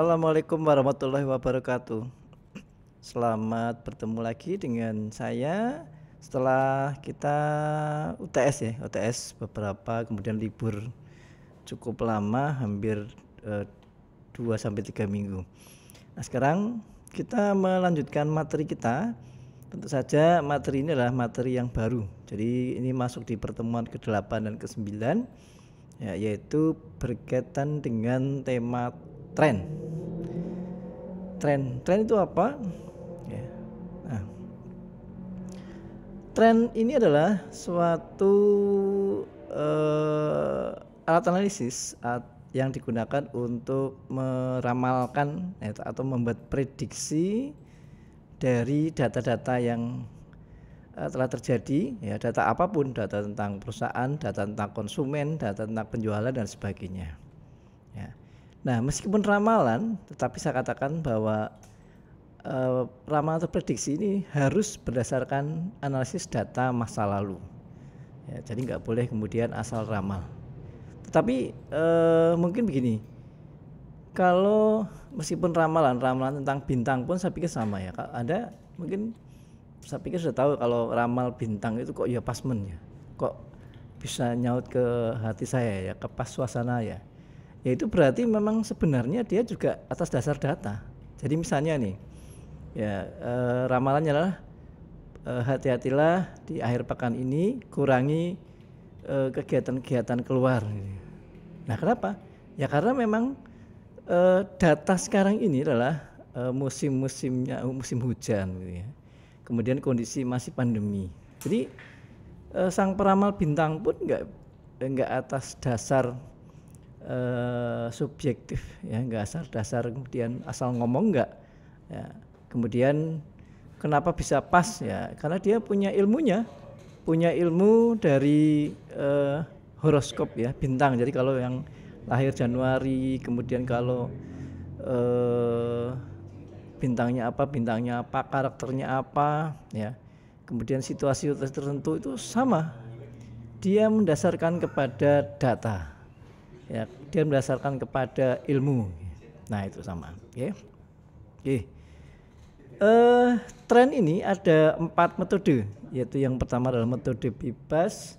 Assalamualaikum warahmatullahi wabarakatuh. Selamat bertemu lagi dengan saya setelah kita UTS ya, UTS beberapa kemudian libur cukup lama hampir eh, 2 sampai 3 minggu. Nah, sekarang kita melanjutkan materi kita. Tentu saja materi ini adalah materi yang baru. Jadi ini masuk di pertemuan ke-8 dan ke-9 ya, yaitu berkaitan dengan tema tren tren tren itu apa ya. nah. tren ini adalah suatu uh, alat analisis yang digunakan untuk meramalkan eh, atau membuat prediksi dari data-data yang eh, telah terjadi ya data apapun data tentang perusahaan data tentang konsumen data tentang penjualan dan sebagainya Nah, meskipun ramalan, tetapi saya katakan bahwa eh, ramalan atau prediksi ini harus berdasarkan analisis data masa lalu. Ya, jadi nggak boleh kemudian asal ramal. Tetapi eh, mungkin begini, kalau meskipun ramalan, ramalan tentang bintang pun saya pikir sama ya. ada mungkin saya pikir sudah tahu kalau ramal bintang itu kok ya pasmen ya, kok bisa nyaut ke hati saya ya, ke pas suasana ya ya itu berarti memang sebenarnya dia juga atas dasar data. Jadi misalnya nih, ya e, ramalannya adalah e, hati-hatilah di akhir pekan ini kurangi eh, kegiatan-kegiatan keluar. Nah kenapa? Ya karena memang e, data sekarang ini adalah e, musim-musimnya musim hujan, gitu ya. kemudian kondisi masih pandemi. Jadi e, sang peramal bintang pun nggak nggak atas dasar uh, subjektif ya nggak asal dasar kemudian asal ngomong nggak ya. kemudian kenapa bisa pas ya karena dia punya ilmunya punya ilmu dari uh, horoskop ya bintang jadi kalau yang lahir Januari kemudian kalau uh, bintangnya apa bintangnya apa karakternya apa ya kemudian situasi tertentu itu sama dia mendasarkan kepada data ya dia berdasarkan kepada ilmu nah itu sama Oke, okay. uh, eh, tren ini ada empat metode yaitu yang pertama adalah metode bebas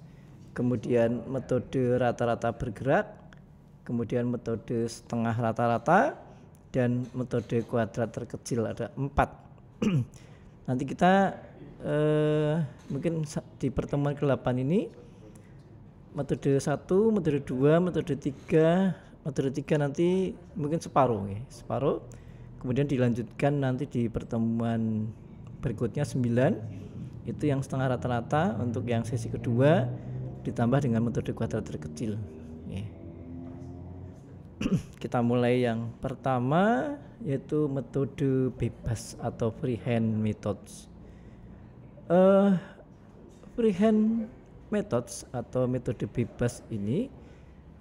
kemudian metode rata-rata bergerak kemudian metode setengah rata-rata dan metode kuadrat terkecil ada empat nanti kita uh, mungkin di pertemuan ke-8 ini metode 1, metode 2, metode 3, metode 3 nanti mungkin separuh ya, separuh. Kemudian dilanjutkan nanti di pertemuan berikutnya 9 itu yang setengah rata-rata untuk yang sesi kedua ditambah dengan metode kuadrat terkecil. Ya. Kita mulai yang pertama yaitu metode bebas atau freehand methods. Uh, freehand methods atau metode bebas ini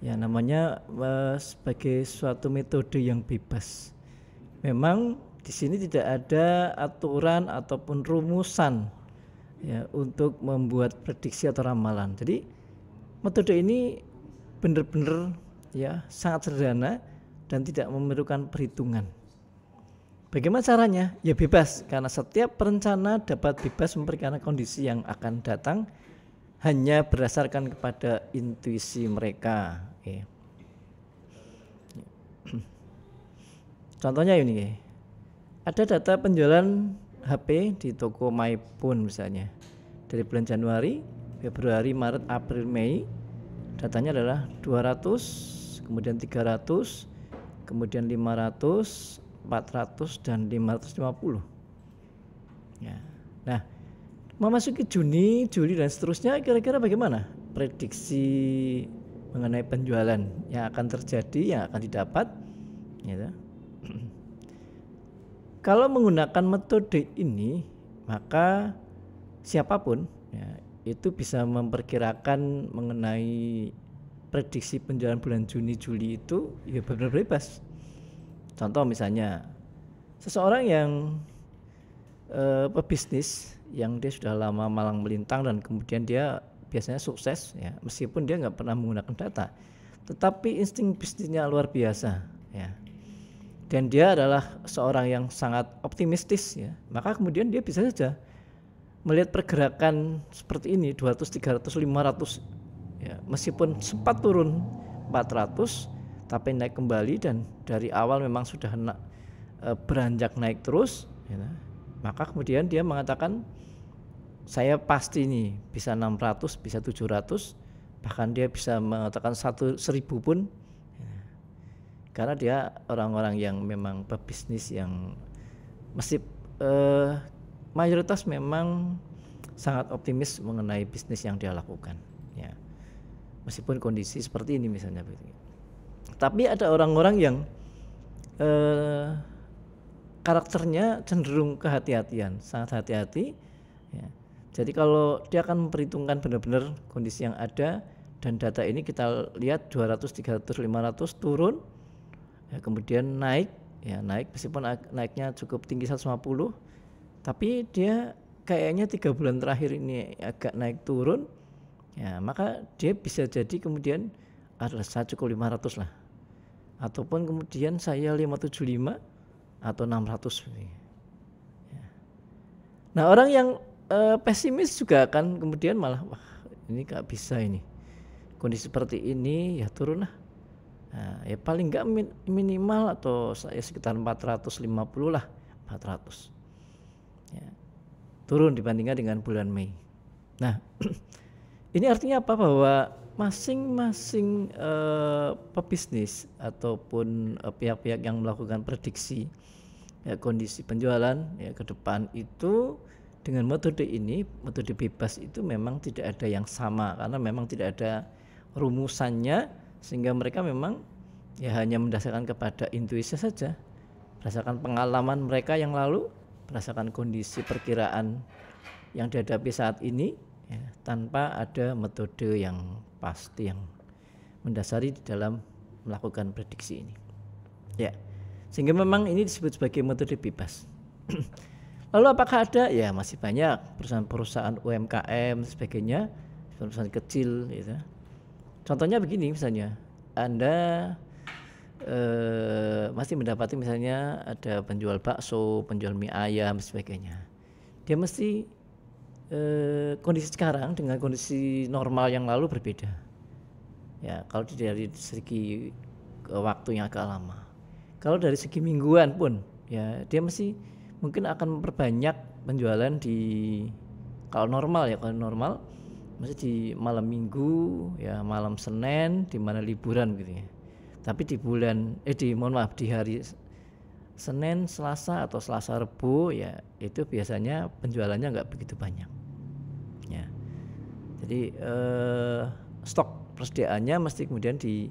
ya namanya uh, sebagai suatu metode yang bebas. Memang di sini tidak ada aturan ataupun rumusan ya untuk membuat prediksi atau ramalan. Jadi metode ini benar-benar ya sangat sederhana dan tidak memerlukan perhitungan. Bagaimana caranya? Ya bebas karena setiap perencana dapat bebas memperkirakan kondisi yang akan datang hanya berdasarkan kepada intuisi mereka. Okay. Contohnya ini, ada data penjualan HP di toko MyPhone misalnya dari bulan Januari, Februari, Maret, April, Mei datanya adalah 200, kemudian 300, kemudian 500, 400 dan 550. Ya. Nah, memasuki Juni, Juli dan seterusnya kira-kira bagaimana prediksi mengenai penjualan yang akan terjadi, yang akan didapat ya, gitu. Kalau menggunakan metode ini, maka siapapun ya, itu bisa memperkirakan mengenai prediksi penjualan bulan Juni Juli itu ya benar-benar bebas. Contoh misalnya seseorang yang eh, pebisnis yang dia sudah lama malang melintang dan kemudian dia biasanya sukses ya meskipun dia nggak pernah menggunakan data tetapi insting bisnisnya luar biasa ya dan dia adalah seorang yang sangat optimistis ya maka kemudian dia bisa saja melihat pergerakan seperti ini 200 300 500 ya meskipun sempat turun 400 tapi naik kembali dan dari awal memang sudah na, eh, beranjak naik terus ya, maka kemudian dia mengatakan saya pasti nih bisa 600 bisa 700 bahkan dia bisa mengatakan satu seribu pun ya. karena dia orang-orang yang memang pebisnis yang masih eh, mayoritas memang sangat optimis mengenai bisnis yang dia lakukan ya meskipun kondisi seperti ini misalnya tapi ada orang-orang yang eh, karakternya cenderung kehati-hatian, sangat hati-hati. Ya. Jadi kalau dia akan memperhitungkan benar-benar kondisi yang ada dan data ini kita lihat 200, 300, 500 turun, ya, kemudian naik, ya naik meskipun naiknya cukup tinggi 150, tapi dia kayaknya tiga bulan terakhir ini agak naik turun, ya maka dia bisa jadi kemudian adalah saya cukup 500 lah, ataupun kemudian saya 575 atau 600 ini. Ya. nah orang yang eh, pesimis juga akan kemudian malah wah ini gak bisa ini kondisi seperti ini ya turun lah nah, ya paling nggak min minimal atau saya sekitar 450 lah 400 ya. turun dibandingkan dengan bulan Mei nah ini artinya apa bahwa masing-masing uh, pebisnis ataupun pihak eh, pihak-pihak yang melakukan prediksi ya, kondisi penjualan ya ke depan itu dengan metode ini metode bebas itu memang tidak ada yang sama karena memang tidak ada rumusannya sehingga mereka memang ya hanya mendasarkan kepada intuisi saja berdasarkan pengalaman mereka yang lalu berdasarkan kondisi perkiraan yang dihadapi saat ini ya, tanpa ada metode yang pasti yang mendasari di dalam melakukan prediksi ini. Ya. Sehingga memang ini disebut sebagai metode bebas. Lalu apakah ada? Ya, masih banyak perusahaan-perusahaan UMKM sebagainya, perusahaan kecil gitu. Contohnya begini misalnya, Anda eh, masih mendapati misalnya ada penjual bakso, penjual mie ayam sebagainya. Dia mesti Eh, kondisi sekarang dengan kondisi normal yang lalu berbeda. Ya, kalau dari segi eh, waktu yang agak lama. Kalau dari segi mingguan pun, ya dia mesti mungkin akan memperbanyak penjualan di kalau normal ya kalau normal masih di malam minggu ya malam Senin di mana liburan gitu ya tapi di bulan eh di mohon maaf di hari Senin Selasa atau Selasa Rebu ya itu biasanya penjualannya nggak begitu banyak jadi eh, stok persediaannya mesti kemudian di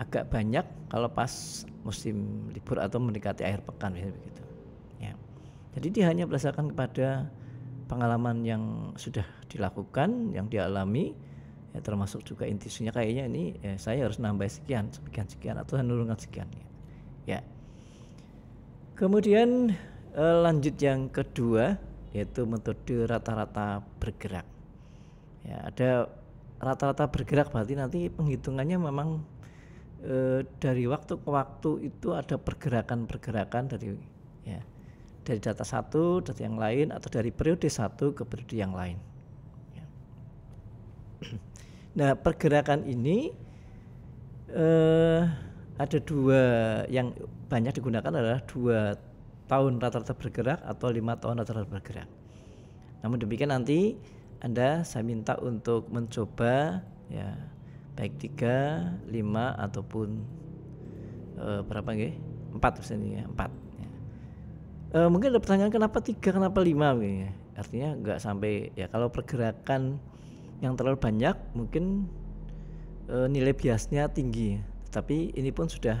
agak banyak kalau pas musim libur atau mendekati akhir pekan begitu. Ya. Jadi dia hanya berdasarkan kepada pengalaman yang sudah dilakukan, yang dialami, ya, termasuk juga intisinya kayaknya ini ya, saya harus nambah sekian, sekian, sekian atau menurunkan sekian. Ya. ya. Kemudian eh, lanjut yang kedua yaitu metode rata-rata bergerak ya ada rata-rata bergerak berarti nanti penghitungannya memang e, dari waktu ke waktu itu ada pergerakan-pergerakan dari ya dari data satu data yang lain atau dari periode satu ke periode yang lain ya. nah pergerakan ini e, ada dua yang banyak digunakan adalah dua tahun rata-rata bergerak atau lima tahun rata-rata bergerak namun demikian nanti anda saya minta untuk mencoba ya baik 3, 5 ataupun e, berapa nggih? 4 persen ya, 4 ya. E, mungkin ada pertanyaan kenapa 3, kenapa 5 mungkin ya. Artinya nggak sampai ya kalau pergerakan yang terlalu banyak mungkin e, nilai biasnya tinggi. Tapi ini pun sudah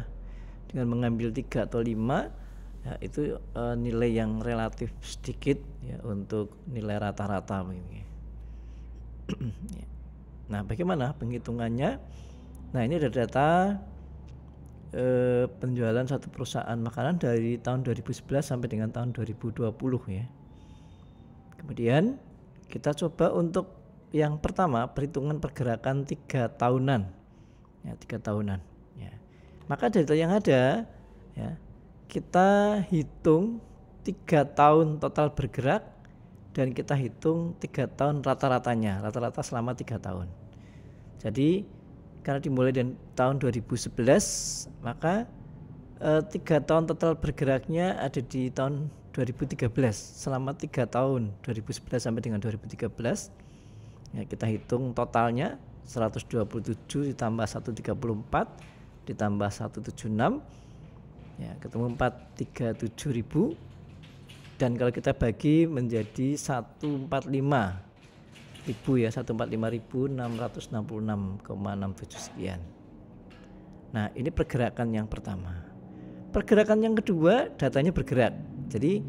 dengan mengambil 3 atau 5 ya, itu e, nilai yang relatif sedikit ya untuk nilai rata-rata begini. Ya. nah, bagaimana penghitungannya? Nah, ini ada data eh, penjualan satu perusahaan makanan dari tahun 2011 sampai dengan tahun 2020 ya. Kemudian kita coba untuk yang pertama perhitungan pergerakan tiga tahunan. Ya, tiga tahunan. Ya. Maka data yang ada ya, kita hitung tiga tahun total bergerak dan kita hitung tiga tahun rata-ratanya rata-rata selama tiga tahun jadi karena dimulai dari tahun 2011 maka eh, tiga e, tahun total bergeraknya ada di tahun 2013 selama tiga tahun 2011 sampai dengan 2013 ya, kita hitung totalnya 127 ditambah 134 ditambah 176 ya ketemu 437 ribu dan kalau kita bagi menjadi 145 ribu ya 145.666,67 sekian nah ini pergerakan yang pertama pergerakan yang kedua datanya bergerak jadi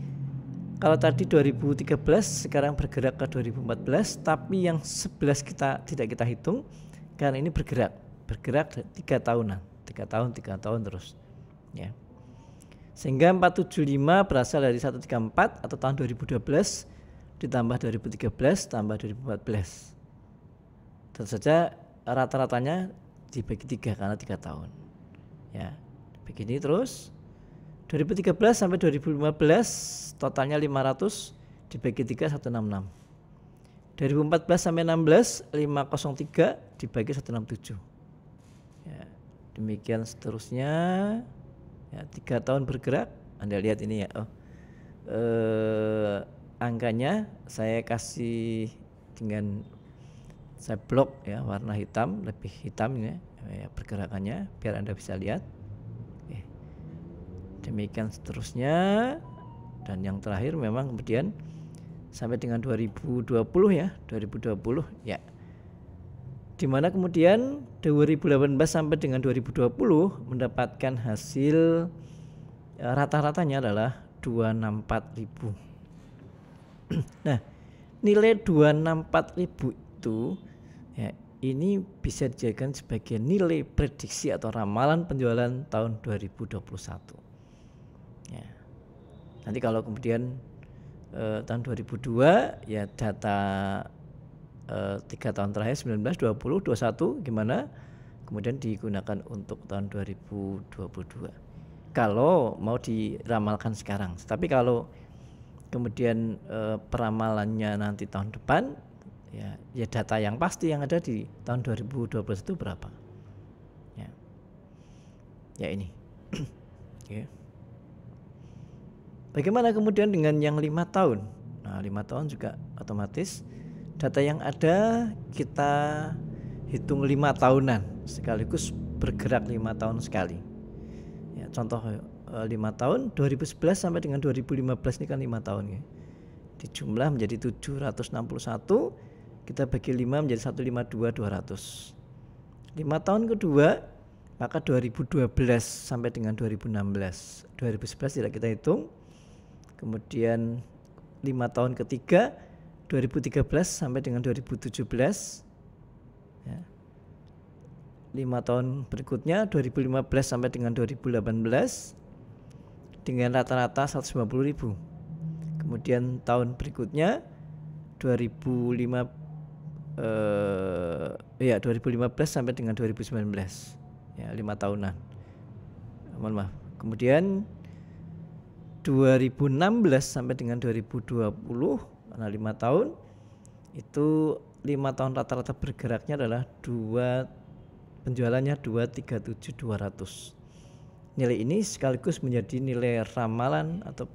kalau tadi 2013 sekarang bergerak ke 2014 tapi yang 11 kita tidak kita hitung karena ini bergerak bergerak tiga tahunan tiga tahun tiga tahun terus ya sehingga 475 berasal dari 134 atau tahun 2012 ditambah 2013 tambah 2014. Tentu saja rata-ratanya dibagi tiga karena tiga tahun. Ya, begini terus. 2013 sampai 2015 totalnya 500 dibagi 3 166. 2014 sampai 16 503 dibagi 167. Ya, demikian seterusnya ya tiga tahun bergerak anda lihat ini ya oh eh, angkanya saya kasih dengan saya blok ya warna hitam lebih hitam ini ya pergerakannya biar anda bisa lihat Oke. demikian seterusnya dan yang terakhir memang kemudian sampai dengan 2020 ya 2020 ya di mana kemudian 2018 sampai dengan 2020 mendapatkan hasil e, rata-ratanya adalah 264.000. Nah, nilai 264.000 itu ya ini bisa dijadikan sebagai nilai prediksi atau ramalan penjualan tahun 2021. Ya. Nanti kalau kemudian eh, tahun 2002 ya data Eh, tiga uh, tahun terakhir 19, 20, 21 gimana kemudian digunakan untuk tahun 2022 kalau mau diramalkan sekarang tapi kalau kemudian uh, peramalannya nanti tahun depan ya, ya data yang pasti yang ada di tahun 2021 berapa ya ya ini okay. Ya. bagaimana kemudian dengan yang lima tahun nah lima tahun juga otomatis data yang ada kita hitung lima tahunan sekaligus bergerak lima tahun sekali ya, contoh eh, lima tahun 2011 sampai dengan 2015 ini kan lima tahun ya Di jumlah menjadi 761 kita bagi 5 menjadi 152 200 5 tahun kedua maka 2012 sampai dengan 2016 2011 tidak kita hitung kemudian 5 tahun ketiga 2013 sampai dengan 2017 ya. 5 tahun berikutnya 2015 sampai dengan 2018 dengan rata-rata 150 ribu kemudian tahun berikutnya 2005 eh, ya 2015 sampai dengan 2019 ya 5 tahunan mohon maaf kemudian 2016 sampai dengan 2020 karena lima tahun itu lima tahun rata-rata bergeraknya adalah dua penjualannya 237200. Nilai ini sekaligus menjadi nilai ramalan atau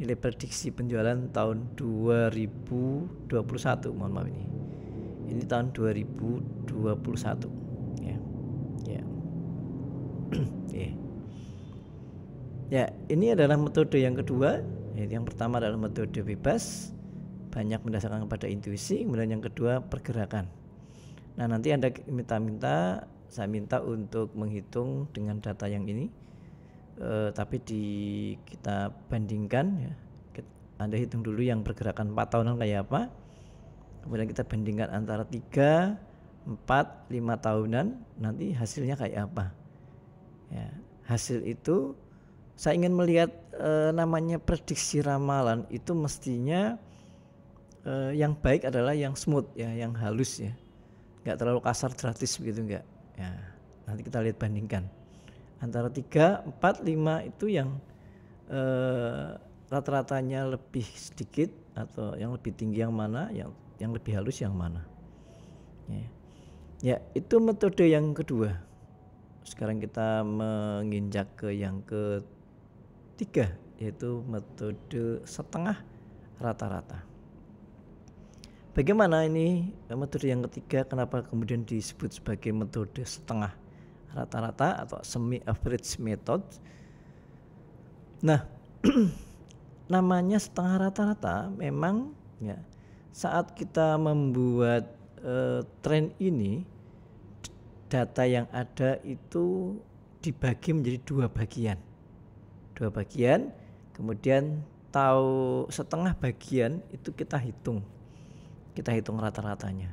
nilai prediksi penjualan tahun 2021 mohon maaf ini. Ini tahun 2021 ya. Ya. ya. Ya, ini adalah metode yang kedua. Yang pertama adalah metode bebas banyak mendasarkan kepada intuisi kemudian yang kedua pergerakan nah nanti anda minta-minta saya minta untuk menghitung dengan data yang ini e, tapi di kita bandingkan ya anda hitung dulu yang pergerakan 4 tahunan kayak apa kemudian kita bandingkan antara 3 4 5 tahunan nanti hasilnya kayak apa ya hasil itu saya ingin melihat e, namanya prediksi ramalan itu mestinya uh, yang baik adalah yang smooth ya, yang halus ya. Nggak terlalu kasar gratis begitu nggak. Ya, nanti kita lihat bandingkan. Antara tiga, empat, lima itu yang uh, rata-ratanya lebih sedikit atau yang lebih tinggi yang mana, yang yang lebih halus yang mana. Ya. ya, itu metode yang kedua. Sekarang kita menginjak ke yang ketiga yaitu metode setengah rata-rata. Bagaimana ini eh, metode yang ketiga kenapa kemudian disebut sebagai metode setengah rata-rata atau semi average method? Nah, namanya setengah rata-rata memang ya saat kita membuat e, tren ini data yang ada itu dibagi menjadi dua bagian. Dua bagian, kemudian tahu setengah bagian itu kita hitung kita hitung rata-ratanya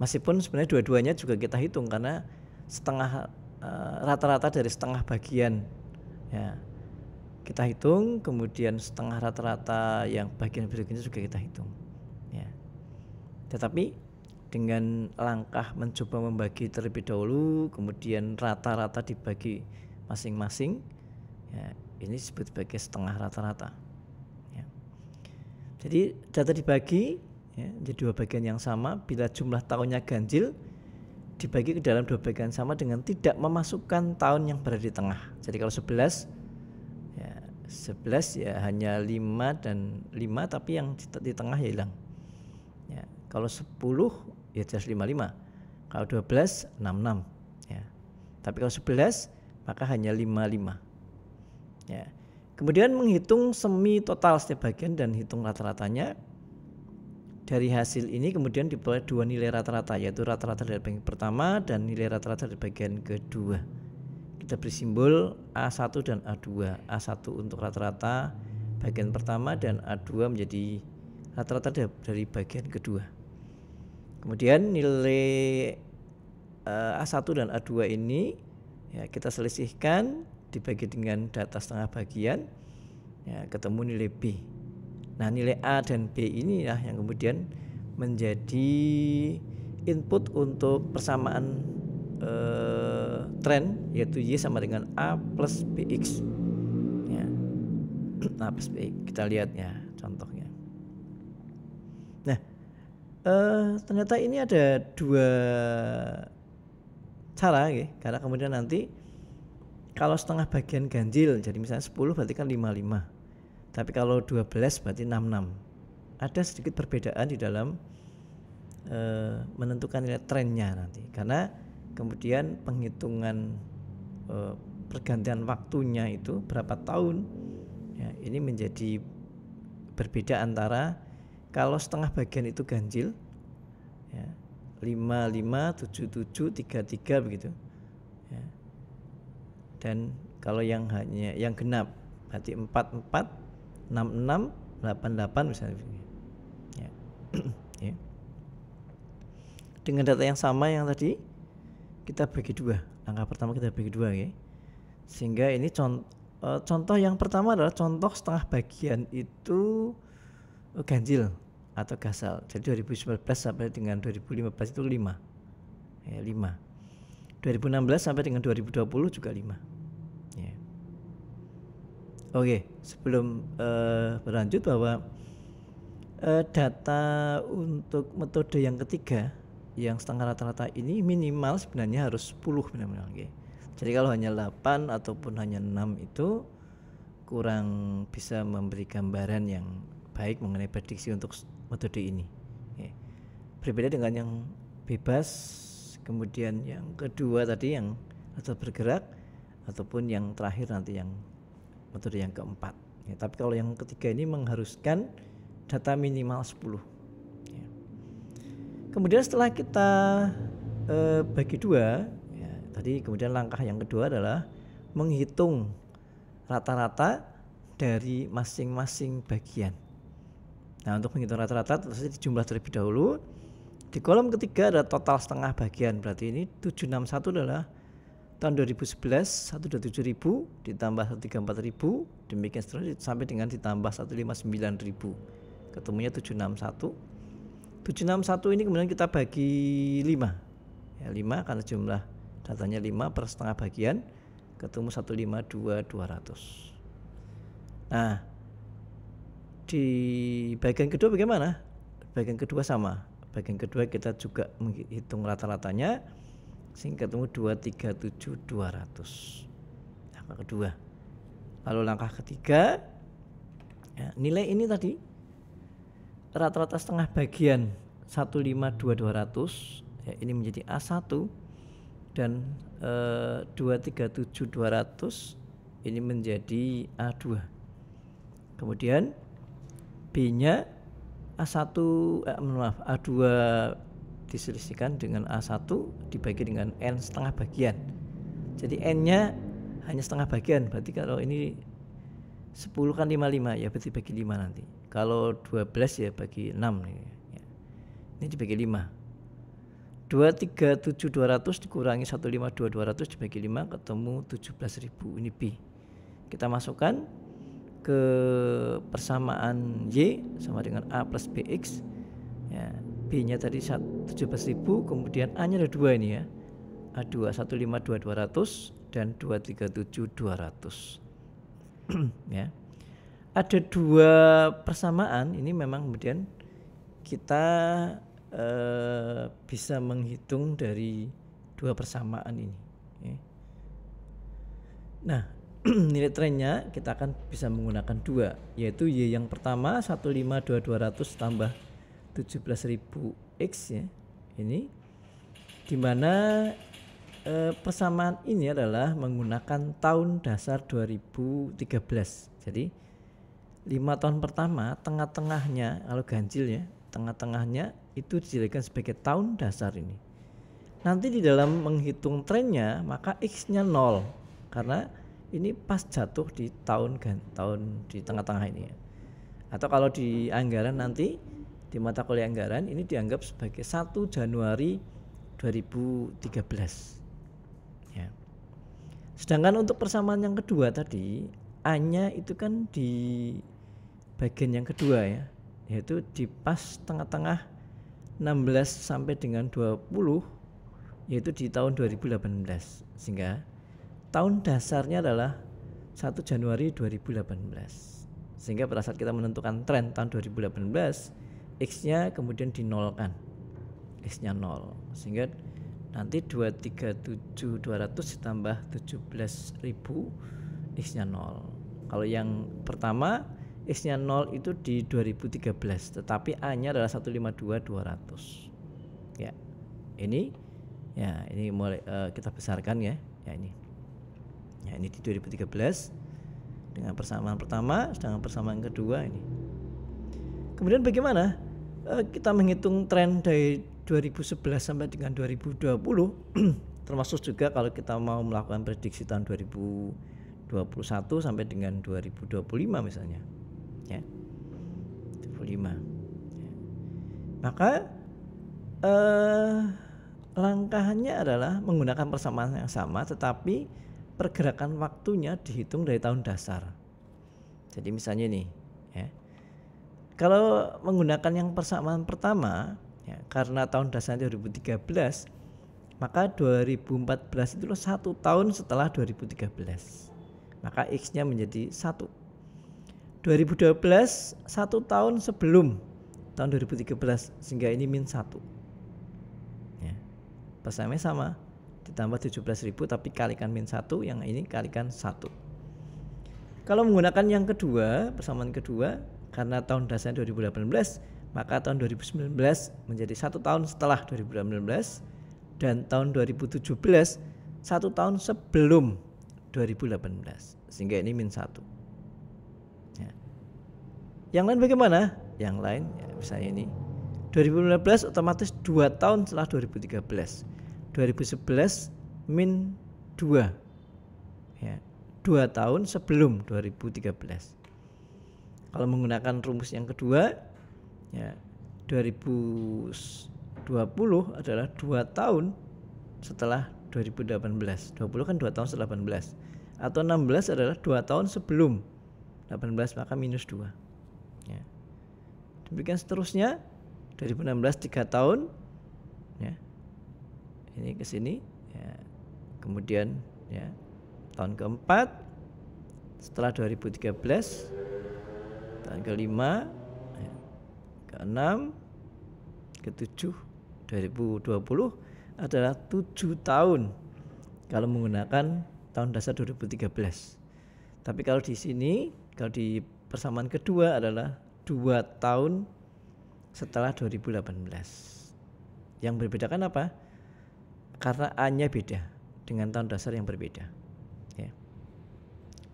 meskipun sebenarnya dua-duanya juga kita hitung karena setengah eh, rata-rata e, dari setengah bagian ya kita hitung kemudian setengah rata-rata yang bagian berikutnya juga kita hitung ya tetapi dengan langkah mencoba membagi terlebih dahulu kemudian rata-rata dibagi masing-masing ya ini disebut sebagai setengah rata-rata ya. jadi data dibagi ya, jadi dua bagian yang sama bila jumlah tahunnya ganjil dibagi ke dalam dua bagian sama dengan tidak memasukkan tahun yang berada di tengah jadi kalau 11 ya 11 ya hanya 5 dan 5 tapi yang di, di tengah ya hilang ya kalau 10 ya jelas 55 kalau 12 66 ya tapi kalau 11 maka hanya 55 ya kemudian menghitung semi total setiap bagian dan hitung rata-ratanya dari hasil ini kemudian diperoleh dua nilai rata-rata yaitu rata-rata dari bagian pertama dan nilai rata-rata dari bagian kedua kita beri simbol A1 dan A2 A1 untuk rata-rata bagian pertama dan A2 menjadi rata-rata dari bagian kedua kemudian nilai eh, A1 dan A2 ini ya kita selisihkan dibagi dengan data setengah bagian ya ketemu nilai B Nah, nilai A dan B ini ya yang kemudian menjadi input untuk persamaan eh, tren yaitu Y sama dengan A plus BX. Ya. A plus BX. Kita lihat ya contohnya. Nah, eh, ternyata ini ada dua cara ya, karena kemudian nanti kalau setengah bagian ganjil jadi misalnya 10 berarti kan 55 tapi kalau 12 berarti 66. Ada sedikit perbedaan di dalam e, menentukan nilai trennya nanti karena kemudian penghitungan e, pergantian waktunya itu berapa tahun ya, ini menjadi berbeda antara kalau setengah bagian itu ganjil ya, 5, 5, 7, 7, 33 begitu ya. dan kalau yang hanya yang genap berarti 4, 4, 6688 misalnya ya. ya. dengan data yang sama yang tadi kita bagi dua langkah pertama kita bagi dua ya sehingga ini contoh eh, contoh yang pertama adalah contoh setengah bagian itu eh, ganjil atau gasal jadi 2019 sampai dengan 2015 itu 5 ya 5 2016 sampai dengan 2020 juga 5 Oke, sebelum uh, berlanjut bahwa uh, data untuk metode yang ketiga yang setengah rata-rata ini minimal sebenarnya harus 10 minimal. okay. Jadi kalau hanya 8 ataupun hanya 6 itu kurang bisa memberi gambaran yang baik mengenai prediksi untuk metode ini. Oke. Berbeda dengan yang bebas, kemudian yang kedua tadi yang atau bergerak ataupun yang terakhir nanti yang metode yang keempat ya, tapi kalau yang ketiga ini mengharuskan data minimal 10 ya. kemudian setelah kita eh, bagi dua ya, tadi kemudian langkah yang kedua adalah menghitung rata-rata dari masing-masing bagian nah untuk menghitung rata-rata terus jumlah terlebih dahulu di kolom ketiga ada total setengah bagian berarti ini 761 adalah tahun 2011 127.000 ditambah 134.000 demikian seterusnya sampai dengan ditambah 159.000 ketemunya 761 761 ini kemudian kita bagi 5 ya 5 karena jumlah datanya 5 per setengah bagian ketemu 152.200 nah di bagian kedua bagaimana bagian kedua sama bagian kedua kita juga menghitung rata-ratanya singkat temu 237 200 langkah kedua lalu langkah ketiga ya, nilai ini tadi rata-rata setengah bagian 152200 ya, ini menjadi A1 dan e, eh, 237200 ini menjadi A2 kemudian B nya A1 eh, maaf A2 diselisihkan dengan A1 dibagi dengan N setengah bagian jadi N-nya hanya setengah bagian berarti kalau ini 10 kan 55 ya berarti bagi 5 nanti kalau 12 ya bagi 6 nih ya. ini dibagi 5 237200 dikurangi 152200 dibagi 5 ketemu 17000 ini B kita masukkan ke persamaan Y sama dengan A plus BX B-nya tadi 17.000, kemudian A-nya ada dua ini ya. A2 152.200 dan 237.200. ya. Ada dua persamaan ini memang kemudian kita eh, bisa menghitung dari dua persamaan ini. Ya. Nah, nilai trennya kita akan bisa menggunakan dua yaitu y yang pertama 152.200 tambah 17.000x ya ini dimana eh, persamaan ini adalah menggunakan tahun dasar 2013 jadi lima tahun pertama tengah-tengahnya kalau ganjil ya tengah-tengahnya itu dijadikan sebagai tahun dasar ini nanti di dalam menghitung trennya maka x-nya nol karena ini pas jatuh di tahun tahun di tengah-tengah ini ya. atau kalau di anggaran nanti di mata kuliah anggaran ini dianggap sebagai 1 Januari 2013 ya. sedangkan untuk persamaan yang kedua tadi hanya itu kan di bagian yang kedua ya yaitu di pas tengah-tengah 16 sampai dengan 20 yaitu di tahun 2018 sehingga tahun dasarnya adalah 1 Januari 2018 sehingga pada saat kita menentukan tren tahun 2018 x-nya kemudian dinolkan x-nya 0 sehingga nanti 237 200 ditambah 17.000 x-nya 0 kalau yang pertama x-nya 0 itu di 2013 tetapi A-nya adalah 152 200 ya ini ya ini mulai uh, kita besarkan ya ya ini ya ini di 2013 dengan persamaan pertama sedangkan persamaan kedua ini kemudian bagaimana Eh, kita menghitung tren dari 2011 sampai dengan 2020 termasuk juga kalau kita mau melakukan prediksi tahun 2021 sampai dengan 2025 misalnya ya 25 ya. maka eh, langkahnya adalah menggunakan persamaan yang sama tetapi pergerakan waktunya dihitung dari tahun dasar jadi misalnya nih kalau menggunakan yang persamaan pertama, ya, karena tahun dasarnya 2013, maka 2014 itu satu tahun setelah 2013. Maka X-nya menjadi satu. 2012 satu tahun sebelum tahun 2013 sehingga ini min satu. Ya. sama ditambah 17.000 tapi kalikan min satu yang ini kalikan satu. Kalau menggunakan yang kedua, persamaan kedua karena tahun dasarnya 2018 maka tahun 2019 menjadi satu tahun setelah 2018 dan tahun 2017 satu tahun sebelum 2018 sehingga ini min satu ya. yang lain bagaimana yang lain ya, misalnya ini 2015 otomatis dua tahun setelah 2013 2011 min 2 ya, 2 tahun sebelum 2013 kalau menggunakan rumus yang kedua ya 2020 adalah 2 tahun setelah 2018. 20 kan 2 tahun setelah 18. Atau 16 adalah 2 tahun sebelum 18 maka minus 2. Ya. Demikian seterusnya 2016 3 tahun ya. Ini ke sini ya. Kemudian ya tahun keempat setelah 2013 ke nah, kelima ya. ke ketujuh 2020 adalah tujuh tahun kalau menggunakan tahun dasar 2013 tapi kalau di sini kalau di persamaan kedua adalah dua tahun setelah 2018 yang berbeda kan apa karena A nya beda dengan tahun dasar yang berbeda ya.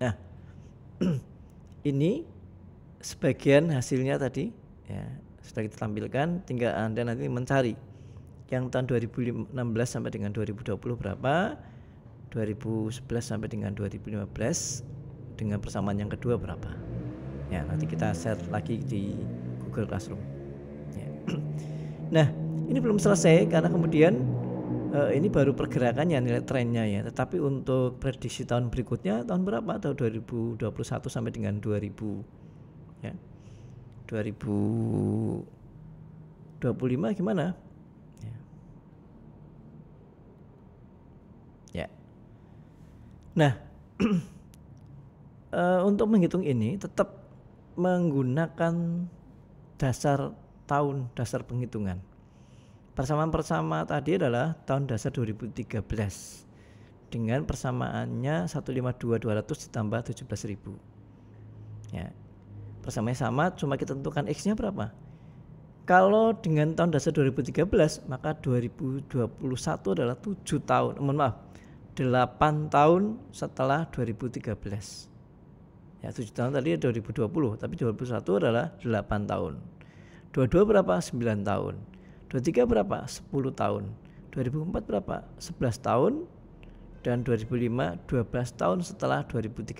nah ini sebagian hasilnya tadi ya sudah kita tampilkan tinggal Anda nanti mencari yang tahun 2016 sampai dengan 2020 berapa 2011 sampai dengan 2015 dengan persamaan yang kedua berapa ya nanti kita share lagi di Google Classroom ya. nah ini belum selesai karena kemudian uh, ini baru pergerakannya nilai trennya ya tetapi untuk prediksi tahun berikutnya tahun berapa tahun 2021 sampai dengan 2000 ya 2025 gimana ya, ya. nah e, untuk menghitung ini tetap menggunakan dasar tahun dasar penghitungan persamaan-persama tadi adalah tahun dasar 2013 dengan persamaannya 1.52200 ditambah 17.000 ya persamanya sama cuma kita tentukan X nya berapa kalau dengan tahun dasar 2013 maka 2021 adalah 7 tahun mohon maaf 8 tahun setelah 2013 ya 7 tahun tadi 2020 ya tapi 2021 adalah 8 tahun 22 berapa 9 tahun 23 berapa 10 tahun 2004 berapa 11 tahun dan 2005 12 tahun setelah 2013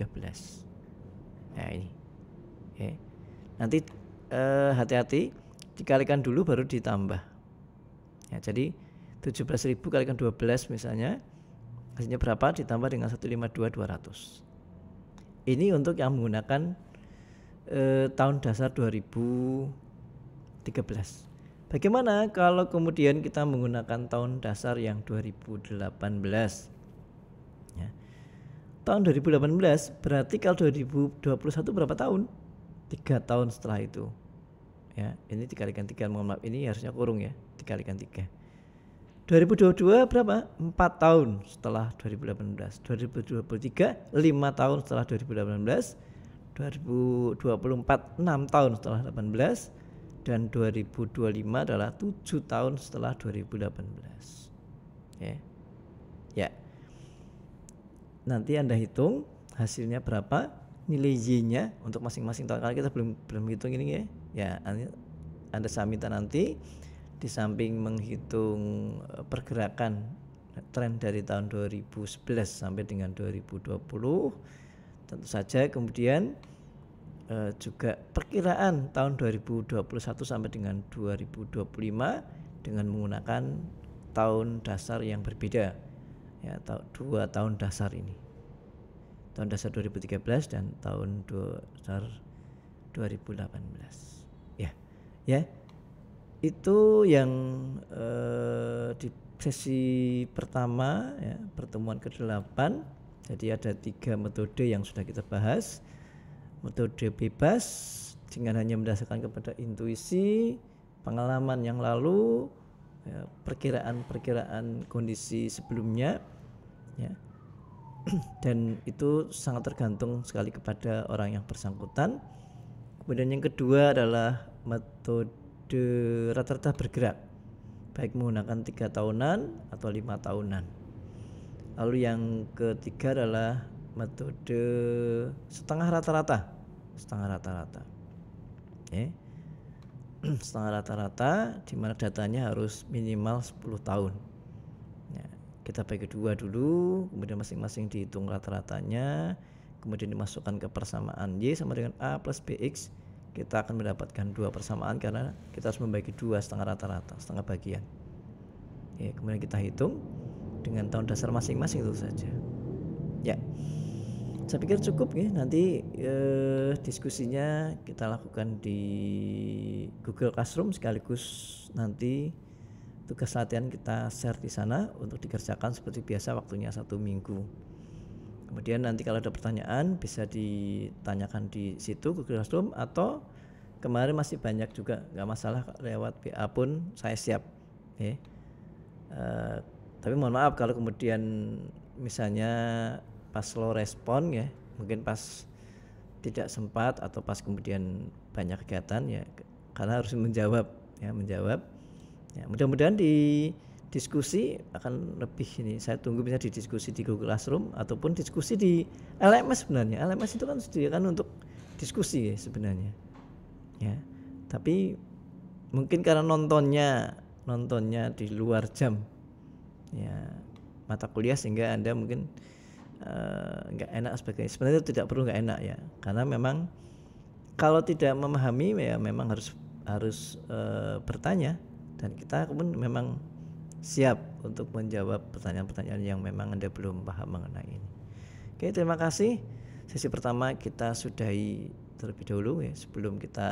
nah ya, ini okay. nanti eh, hati-hati eh, dikalikan dulu baru ditambah ya, jadi 17.000 kalikan 12 misalnya hasilnya berapa ditambah dengan 152.200 ini untuk yang menggunakan eh, tahun dasar 2013 Bagaimana kalau kemudian kita menggunakan tahun dasar yang 2018? Ya. Tahun 2018 berarti kalau 2021 berapa tahun? tiga tahun setelah itu ya ini dikalikan tiga mohon maaf ini harusnya kurung ya dikalikan tiga 2022 berapa? 4 tahun setelah 2018 2023 5 tahun setelah 2018 2024 6 tahun setelah 18 dan 2025 adalah 7 tahun setelah 2018 ya ya nanti Anda hitung hasilnya berapa nilai Y-nya untuk masing-masing tahun karena kita belum belum hitung ini ya. Ya, Anda samita nanti di samping menghitung eh, pergerakan tren dari tahun 2011 sampai dengan 2020 tentu saja kemudian eh, juga perkiraan tahun 2021 sampai dengan 2025 dengan menggunakan tahun dasar yang berbeda ya tahun dua tahun dasar ini tahun dasar 2013 dan tahun dasar 2018 ya ya itu yang eh, di sesi pertama ya, pertemuan ke-8 jadi ada tiga metode yang sudah kita bahas metode bebas dengan hanya mendasarkan kepada intuisi pengalaman yang lalu ya, perkiraan-perkiraan ya, kondisi sebelumnya ya dan itu sangat tergantung sekali kepada orang yang bersangkutan. Kemudian yang kedua adalah metode rata-rata bergerak, baik menggunakan tiga tahunan atau lima tahunan. Lalu yang ketiga adalah metode setengah rata-rata, setengah rata-rata. Okay. setengah rata-rata di datanya harus minimal 10 tahun kita bagi dua dulu kemudian masing-masing dihitung rata-ratanya kemudian dimasukkan ke persamaan Y sama dengan A plus BX kita akan mendapatkan dua persamaan karena kita harus membagi dua setengah rata-rata setengah bagian ya kemudian kita hitung dengan tahun dasar masing-masing itu saja ya saya pikir cukup ya nanti eh, diskusinya kita lakukan di Google Classroom sekaligus nanti tugas latihan kita share di sana untuk dikerjakan seperti biasa waktunya satu minggu kemudian nanti kalau ada pertanyaan bisa ditanyakan di situ Google Classroom atau kemarin masih banyak juga nggak masalah lewat WA pun saya siap ya uh, tapi mohon maaf kalau kemudian misalnya pas lo respon ya mungkin pas tidak sempat atau pas kemudian banyak kegiatan ya karena harus menjawab ya menjawab Ya, mudah-mudahan di diskusi akan lebih ini. Saya tunggu bisa diskusi di Google Classroom ataupun diskusi di LMS sebenarnya. LMS itu kan kan untuk diskusi ya sebenarnya. Ya. Tapi mungkin karena nontonnya nontonnya di luar jam ya mata kuliah sehingga Anda mungkin eh, nggak uh, enak sebagainya. Sebenarnya itu tidak perlu nggak enak ya, karena memang kalau tidak memahami ya memang harus harus uh, bertanya dan kita pun memang siap untuk menjawab pertanyaan-pertanyaan yang memang Anda belum paham mengenai ini. Oke, terima kasih. Sesi pertama kita sudahi terlebih dahulu ya sebelum kita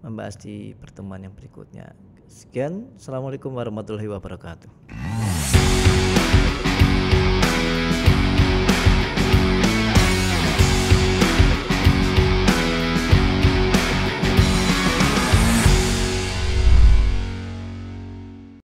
membahas di pertemuan yang berikutnya. Sekian, Assalamualaikum warahmatullahi wabarakatuh.